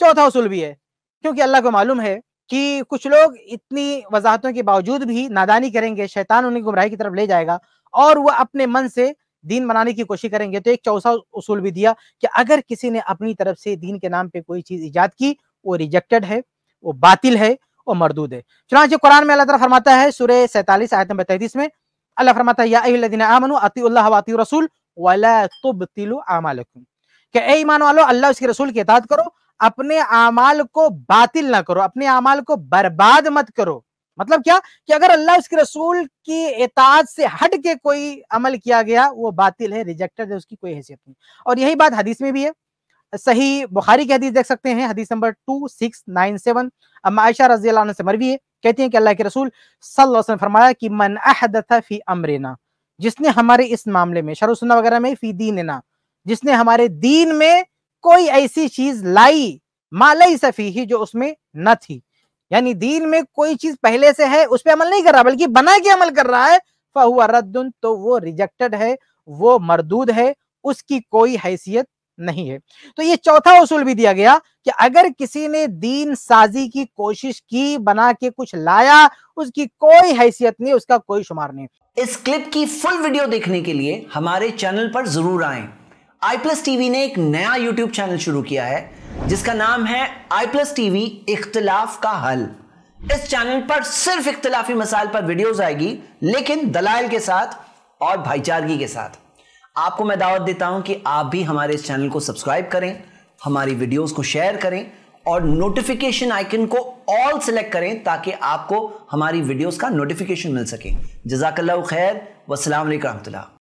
चौथा उसूल भी है क्योंकि अल्लाह को मालूम है कि कुछ लोग इतनी वजाहतों के बावजूद भी नादानी करेंगे शैतान उन्हें गुमराही की तरफ ले जाएगा और वह अपने मन से दीन बनाने की कोशिश करेंगे तो एक चौथा उसूल भी दिया कि अगर किसी ने अपनी तरफ से दीन के नाम पर कोई चीज ईजाद की वो रिजेक्टेड है वो बातिल है वो मरदूद है चुनाच कुरान में अल्लाह तला फरमाता है सूर्य सैतालीस आयत नंबर तैतीस में अल्लाह फरमाता है आमनु अति रसूल वला तुब तिलु आमालकुम के ऐ ईमान वालो अल्लाह उसके रसूल की इताद करो अपने अमाल को बातिल ना करो अपने अमाल को बर्बाद मत करो मतलब क्या कि अगर अल्लाह उसके रसूल की एताज से हट के कोई अमल किया गया वो बातिल है रिजेक्टेड है उसकी कोई हैसियत नहीं और यही बात हदीस में भी है सही बुखारी की हदीस देख सकते हैं हदीस number two six nine seven अब आयशा रजी से मरवी है कहती है कि अल्लाह के रसूल सल्लल्लाहु फरमाया कि मन अहदता फी अमरना जिसने हमारे इस मामले में शरुसना वगैरह में फी ना जिसने हमारे दीन में कोई ऐसी चीज लाई मालई सफी ही जो उसमें न थी यानी दीन में कोई चीज पहले से है उस पर अमल नहीं कर रहा बल्कि बना के अमल कर रहा है फहुआ रद्दुन तो वो रिजेक्टेड है वो मरदूद है उसकी कोई हैसियत नहीं है तो ये चौथा उसूल भी दिया गया कि अगर किसी ने दीन साजी की कोशिश की बना के कुछ लाया उसकी कोई हैसियत नहीं उसका कोई शुमार नहीं इस क्लिप की फुल वीडियो देखने के लिए हमारे चैनल पर जरूर आए आई प्लस टीवी ने एक नया यूट्यूब चैनल शुरू किया है जिसका नाम है आई प्लस टीवी इख्तलाफ का हल इस चैनल पर सिर्फ इख्तलाफी मसाइल पर वीडियोस आएगी लेकिन दलाल के साथ और भाईचारगी के साथ आपको मैं दावत देता हूं कि आप भी हमारे इस चैनल को सब्सक्राइब करें हमारी वीडियोस को शेयर करें और नोटिफिकेशन आइकन को ऑल सेलेक्ट करें ताकि आपको हमारी वीडियोस का नोटिफिकेशन मिल सके जजाकल्ला खैर वसलाम रहमतुल्ला